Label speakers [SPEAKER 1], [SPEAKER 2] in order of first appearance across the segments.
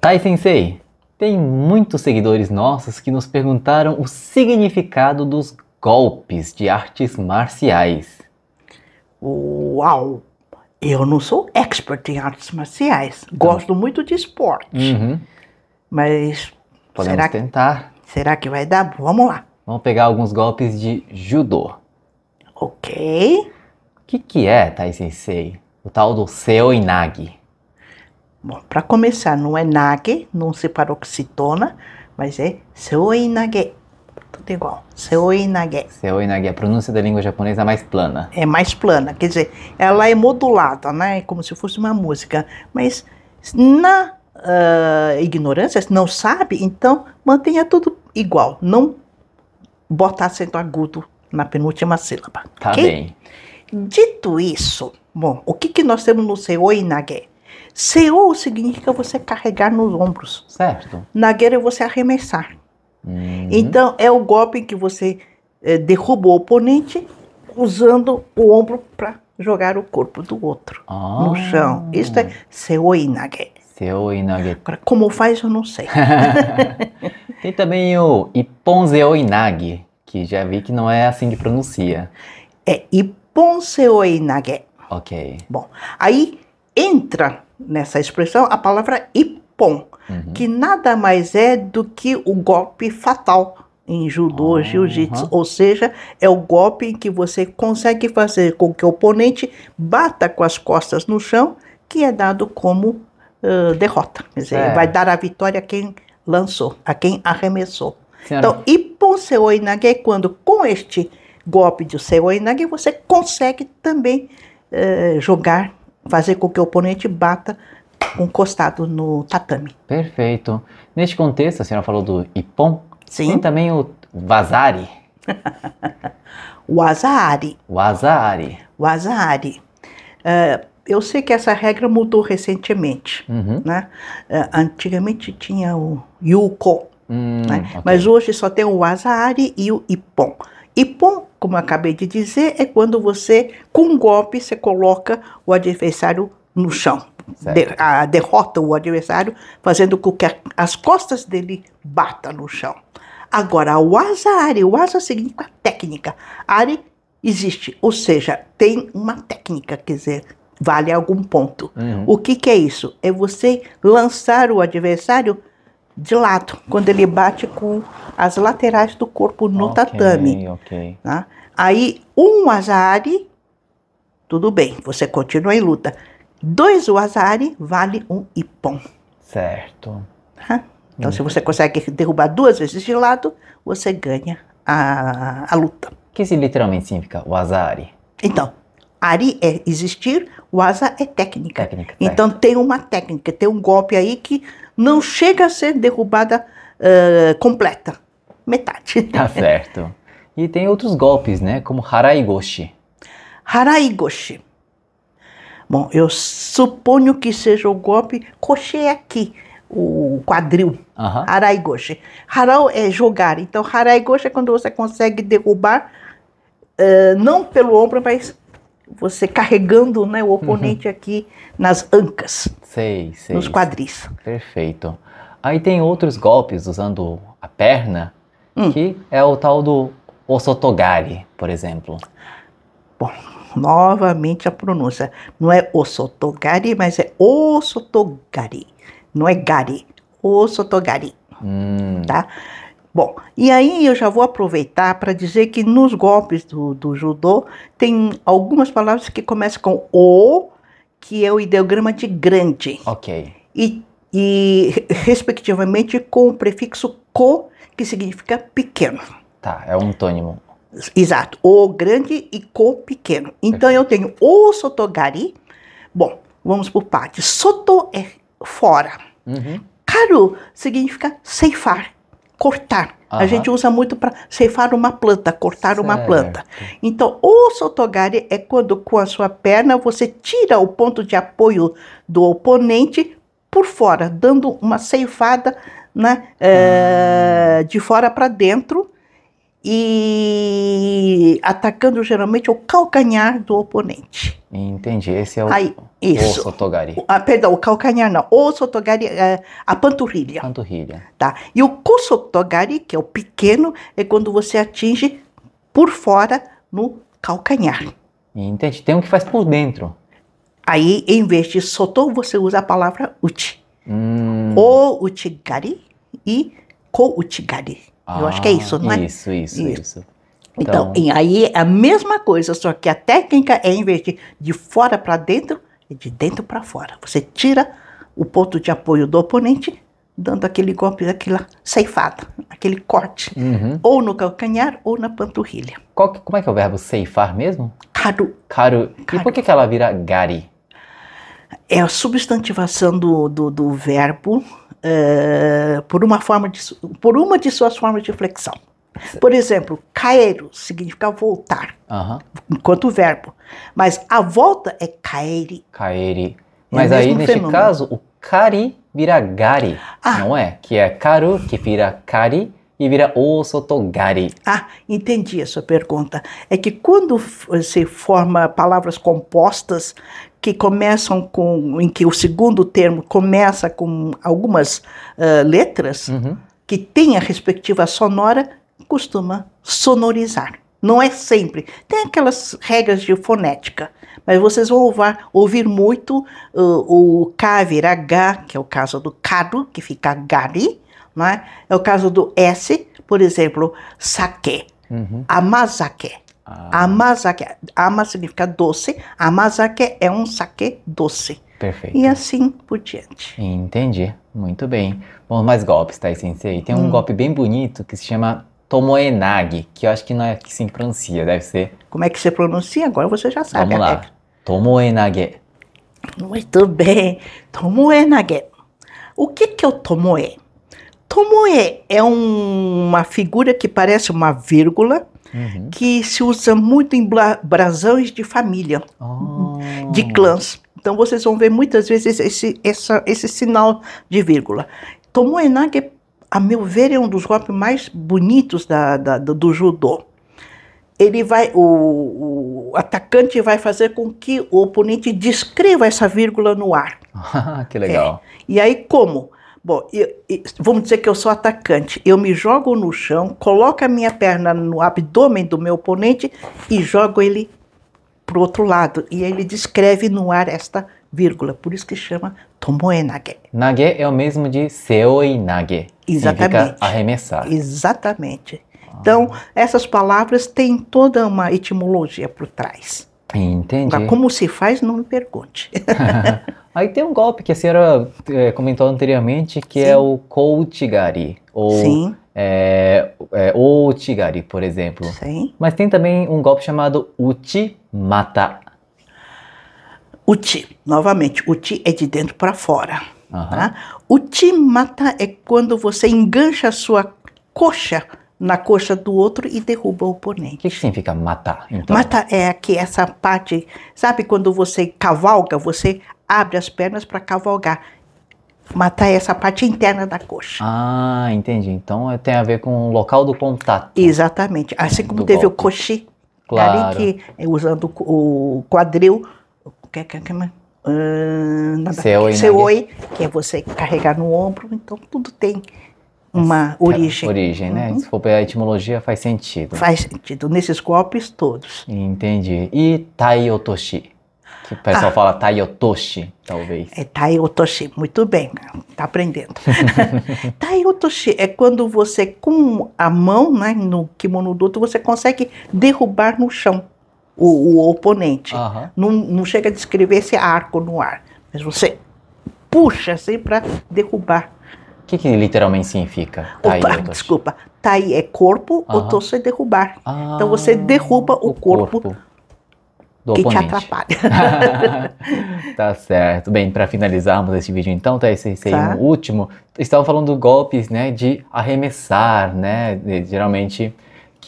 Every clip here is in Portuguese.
[SPEAKER 1] Tai Sensei, tem muitos seguidores nossos que nos perguntaram o significado dos golpes de artes marciais.
[SPEAKER 2] Uau! Eu não sou expert em artes marciais. Gosto muito de esporte. Uhum. Mas. Podemos será que, tentar. será que vai dar? Vamos lá.
[SPEAKER 1] Vamos pegar alguns golpes de judô.
[SPEAKER 2] Ok.
[SPEAKER 1] O que, que é, Tai Sensei? O tal do Seoi Inagi.
[SPEAKER 2] Bom, para começar, não é nage, não se paroxitona, mas é nage. Tudo igual. Seoi nage, A pronúncia da língua japonesa é mais plana. É mais plana, quer dizer, ela é modulada, né? É como se fosse uma música. Mas na uh, ignorância, não sabe, então mantenha tudo igual. Não bota acento agudo na penúltima sílaba. Tá okay? bem. Dito isso, bom, o que, que nós temos no nage? Seu significa você carregar nos ombros. Certo. Nagueira é você arremessar. Uhum. Então é o golpe que você é, derruba o oponente usando o ombro para jogar o corpo do outro
[SPEAKER 1] oh. no chão. Isso é
[SPEAKER 2] Seoi inage.
[SPEAKER 1] Seoi inage. Agora,
[SPEAKER 2] como faz eu não sei.
[SPEAKER 1] Tem também o Ippon Seul inage,
[SPEAKER 2] que já vi que não é assim que pronuncia. É Ippon Seul inage. Ok. Bom, aí entra nessa expressão a palavra ipon uhum. que nada mais é do que o golpe fatal em judô, uhum. jiu-jitsu, ou seja, é o golpe em que você consegue fazer com que o oponente bata com as costas no chão, que é dado como uh, derrota. Quer dizer, é. vai dar a vitória a quem lançou, a quem arremessou. Senhora. Então, ipon seoinage é quando com este golpe de seoinage você consegue também uh, jogar fazer com que o oponente bata com costado no tatame.
[SPEAKER 1] Perfeito. Neste contexto, a senhora falou do ippon. Sim. Tem também o wazari.
[SPEAKER 2] wazari. Wazari. Wazari. Uh, eu sei que essa regra mudou recentemente. Uhum. Né? Uh, antigamente tinha o yuko, hum, né? okay. mas hoje só tem o wazari e o ippon. E Hipo, como eu acabei de dizer, é quando você, com um golpe, você coloca o adversário no chão. De, a, derrota o adversário, fazendo com que a, as costas dele batam no chão. Agora, o azare, o asa é significa técnica. Are existe, ou seja, tem uma técnica, quer dizer, vale algum ponto. Uhum. O que, que é isso? É você lançar o adversário de lado, quando ele bate com as laterais do corpo no okay, tatame. Okay. Tá? Aí, um azari, tudo bem, você continua em luta. Dois wazari vale um ipon.
[SPEAKER 1] Certo.
[SPEAKER 2] Tá? Então, se você consegue derrubar duas vezes de lado, você ganha a, a luta. Que se literalmente significa wazari? Então, Ari é existir, o asa é técnica. técnica então tem uma técnica, tem um golpe aí que não chega a ser derrubada uh, completa, metade. Tá certo.
[SPEAKER 1] E tem outros golpes, né? Como haraigoshi.
[SPEAKER 2] Haraigoshi. Bom, eu suponho que seja o golpe koshi é aqui, o quadril. Uhum. Haraigoshi. Harau é jogar. Então, haraigoshi é quando você consegue derrubar, uh, não pelo ombro, mas você carregando né, o oponente uhum. aqui nas ancas,
[SPEAKER 1] sei, sei, nos quadris. Perfeito. Aí tem outros golpes usando a perna, hum. que é o tal do osotogari, por exemplo.
[SPEAKER 2] Bom, novamente a pronúncia. Não é osotogari, mas é osotogari. Não é gari, osotogari. Hum. Tá? Bom, e aí eu já vou aproveitar para dizer que nos golpes do, do, judô tem algumas palavras que começam com o, que é o ideograma de grande. Ok. E, e respectivamente com o prefixo co, que significa pequeno. Tá, é um antônimo. Exato, o grande e co pequeno. Então eu tenho o sotogari. Bom, vamos por partes. Soto é fora. Uhum. Karu significa ceifar cortar. Uhum. A gente usa muito para ceifar uma planta, cortar certo. uma planta. Então, o sotogari é quando com a sua perna você tira o ponto de apoio do oponente por fora, dando uma ceifada né, uhum. é, de fora para dentro. E atacando geralmente o calcanhar do oponente.
[SPEAKER 1] Entendi. Esse é o Aí, isso. O sotogari.
[SPEAKER 2] Ah, perdão, o calcanhar não. O sotogari é a panturrilha. Panturrilha. Tá. E o kusotogari, que é o pequeno, é quando você atinge por fora no calcanhar. Entendi. Tem um que faz por dentro. Aí, em vez de sotou, você usa a palavra uti Hum. O utigari e ko utigari. Ah, Eu acho que é isso, não é? Isso, isso, isso. isso. Então, então aí é a mesma coisa, só que a técnica é invertir de fora para dentro e de dentro para fora. Você tira o ponto de apoio do oponente, dando aquele golpe, aquela ceifada, aquele corte, uhum. ou no calcanhar ou na panturrilha. Que, como é que é o verbo ceifar mesmo? Karu. Caro. E por que, que ela vira gari? É a substantivação do, do, do verbo uh, por, uma forma de, por uma de suas formas de flexão. Por exemplo, caeru significa voltar, enquanto verbo. Mas a volta é caeri.
[SPEAKER 1] Caeri. É Mas aí, neste fenômeno. caso, o cari vira gari, ah. não é? Que é caru que vira cari, e vira osotogari. Ah,
[SPEAKER 2] entendi a sua pergunta. É que quando se forma palavras compostas que começam com, em que o segundo termo começa com algumas uh, letras uhum. que têm a respectiva sonora, costuma sonorizar. Não é sempre. Tem aquelas regras de fonética, mas vocês vão ouvar, ouvir muito uh, o K virar H, que é o caso do kado que fica gari, não é? é o caso do S, por exemplo, sake uhum. amazake. Ah. Amazake. Ama significa doce, amazake é um sake doce. Perfeito. E assim por diante.
[SPEAKER 1] Entendi. Muito bem. Bom, mais golpes, tá, Sensei? Tem um hum. golpe bem bonito que se chama Tomoenage, que eu acho que não é que se pronuncia, deve ser. Como é que se pronuncia? Agora você já sabe. Vamos lá. Regra. É. Tomoenage.
[SPEAKER 2] Muito bem. Tomoenage. O que, que é o tomoe? Tomoe é um, uma figura que parece uma vírgula, uhum. que se usa muito em brasões de família, oh. de clãs. Então vocês vão ver muitas vezes esse, essa, esse sinal de vírgula. Tomoenage a meu ver, é um dos golpes mais bonitos da, da, do judô. Ele vai, o, o, atacante vai fazer com que o oponente descreva essa vírgula no ar. que legal. É. E aí como? Bom, eu, eu, vamos dizer que eu sou atacante. Eu me jogo no chão, coloco a minha perna no abdômen do meu oponente e jogo ele para o outro lado. E ele descreve no ar esta vírgula. Por isso que chama tomoenage. É
[SPEAKER 1] nage é o mesmo de Seoi seoinage. Exatamente.
[SPEAKER 2] arremessar. Exatamente. Ah. Então, essas palavras têm toda uma etimologia por trás.
[SPEAKER 1] Entendi. Mas como
[SPEAKER 2] se faz, não me pergunte.
[SPEAKER 1] Aí tem um golpe que a senhora é, comentou anteriormente, que é Sim. é o koutigari, ou Sim. É, eh, é, eh, outigari, por exemplo.
[SPEAKER 2] Sim. Mas tem também um golpe chamado uchi mata Uti, novamente, uti é de dentro para fora. Uhum. Tá? Uti mata é quando você engancha a sua coxa na coxa do outro e derruba o oponente. O que, que significa matar? Então? Matar é que essa parte, sabe quando você cavalga, você abre as pernas para cavalgar. Matar é essa parte interna da coxa.
[SPEAKER 1] Ah, entendi. Então é, tem a ver com o local do contato. Exatamente. Assim
[SPEAKER 2] como teve golpe. o coxi, claro. ali que é, usando o quadril o que é que chama? Seoi, Seoi, que é você carregar no ombro, então tudo tem
[SPEAKER 1] uma é origem. Origem, né? Uhum. Se for pela etimologia, faz sentido. Faz sentido, nesses golpes todos. Entendi. E Taiotoshi? Que o pessoal ah, fala Taiotoshi, talvez.
[SPEAKER 2] É Taiotoshi, muito bem, tá aprendendo. taiotoshi é quando você, com a mão né, no kimono duto, você consegue derrubar no chão o, o oponente. Uhum. Não, não chega a descrever esse arco no ar, mas você puxa assim para derrubar. O que, que,
[SPEAKER 1] literalmente significa? Tá Opa,
[SPEAKER 2] desculpa, tá aí é corpo, uhum. otoshi é derrubar. Ah, então você derruba o, o corpo, corpo que oponente. te atrapalha.
[SPEAKER 1] tá certo. Bem, para finalizarmos esse vídeo então, tá, esse, esse tá. último, Estava falando golpes, né, de arremessar, né, de, geralmente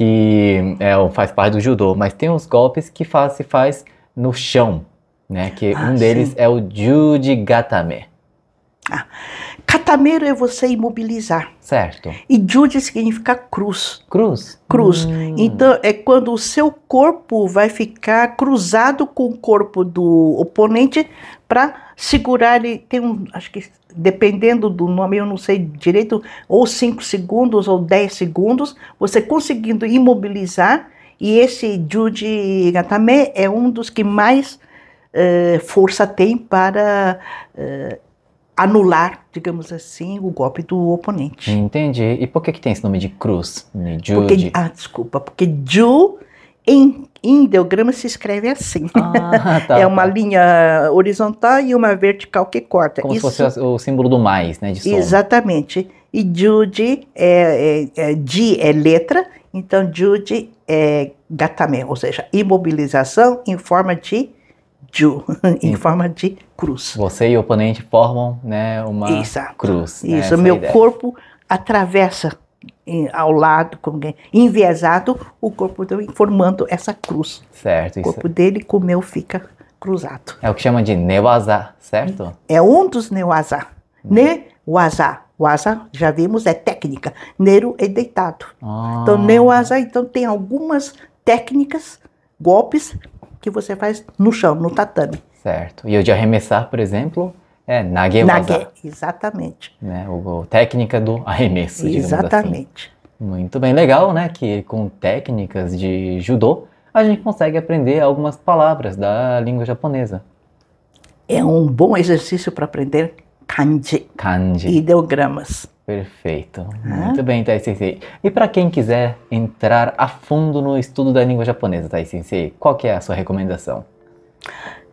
[SPEAKER 1] que é, faz parte do judô, mas tem os golpes que faz, se faz no chão, né? Que ah, um deles sim. é o judigatame.
[SPEAKER 2] Ah, katameiro é você imobilizar. Certo. E jude significa cruz. Cruz. Cruz. Hum. Então é quando o seu corpo vai ficar cruzado com o corpo do oponente para segurar ele. Tem um, acho que dependendo do nome, eu não sei direito, ou 5 segundos ou 10 segundos, você conseguindo imobilizar. E esse Jude Gatame é um dos que mais eh, força tem para eh, anular, digamos assim, o golpe do oponente. Entendi. E por que, que tem esse nome de cruz? Né? Porque, ah, desculpa, porque Ju em ideograma se escreve assim. Ah, tá, é tá. uma tá. linha horizontal e uma vertical que corta. Como Isso, se fosse
[SPEAKER 1] o símbolo do mais, né?
[SPEAKER 2] Exatamente. E Jude é, é, é, de é letra, então Jude é gatame, ou seja, imobilização em forma de Ju,
[SPEAKER 1] em forma de cruz. Você e o oponente formam né, uma Exato. cruz. Né, Isso, meu ideia. corpo
[SPEAKER 2] atravessa ao lado, com alguém, enviesado, o corpo dele formando essa cruz. Certo. O corpo isso. dele com o meu fica cruzado.
[SPEAKER 1] É o que chama de newaza certo?
[SPEAKER 2] É um dos newaza Uhum. Neuazá. Waza, já vimos, é técnica. Nero é deitado. Ah. Então, neuaza, então tem algumas técnicas, golpes, que você faz no chão, no tatame. Certo.
[SPEAKER 1] E o de arremessar, por exemplo? É, nage Nage,
[SPEAKER 2] exatamente.
[SPEAKER 1] Né, o, técnica do arremesso, assim. Exatamente. Assim. Muito bem, legal, né? Que com técnicas de judô, a gente consegue aprender algumas palavras da língua japonesa. É um bom exercício para aprender kanji. Kanji. Ideogramas. Perfeito. Ah. Muito bem, Tai Sensei. E para quem quiser entrar a fundo no estudo da língua japonesa, Tai Sensei, qual que é a sua recomendação?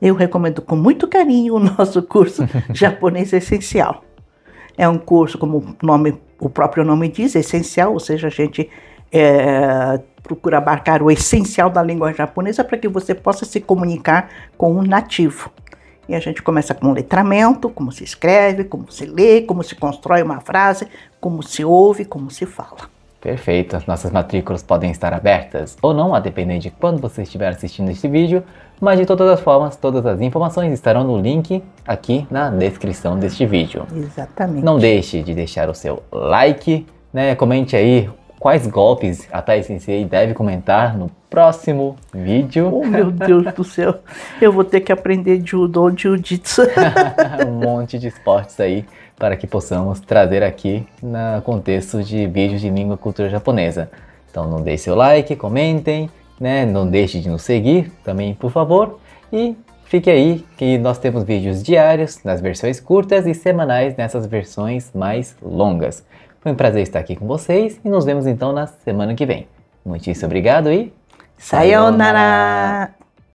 [SPEAKER 1] Eu recomendo
[SPEAKER 2] com muito carinho o nosso curso Japonês Essencial. É um curso, como o, nome, o próprio nome diz, essencial, ou seja, a gente é, procura abarcar o essencial da língua japonesa para que você possa se comunicar com um nativo. E a gente começa com letramento, como se escreve, como se lê, como se constrói uma frase, como se ouve, como se fala.
[SPEAKER 1] Perfeito, as nossas matrículas podem estar abertas ou não, a depender de quando você estiver assistindo este vídeo, mas de todas as formas, todas as informações estarão no link aqui na descrição deste vídeo.
[SPEAKER 2] Exatamente. Não
[SPEAKER 1] deixe de deixar o seu like, né? Comente aí quais golpes a Thais Sensei deve comentar no próximo vídeo. Oh meu Deus
[SPEAKER 2] do céu, eu vou ter que aprender judo, jiu-jitsu.
[SPEAKER 1] um monte de esportes aí para que possamos trazer aqui no contexto de vídeos de língua e cultura japonesa. Então não deixe seu like, comentem, né? não deixe de nos seguir também, por favor. E fique aí que nós temos vídeos diários nas versões curtas e semanais nessas versões mais longas. Foi um prazer estar aqui com vocês e nos vemos então na semana que vem. Muitíssimo obrigado e... Sayonara!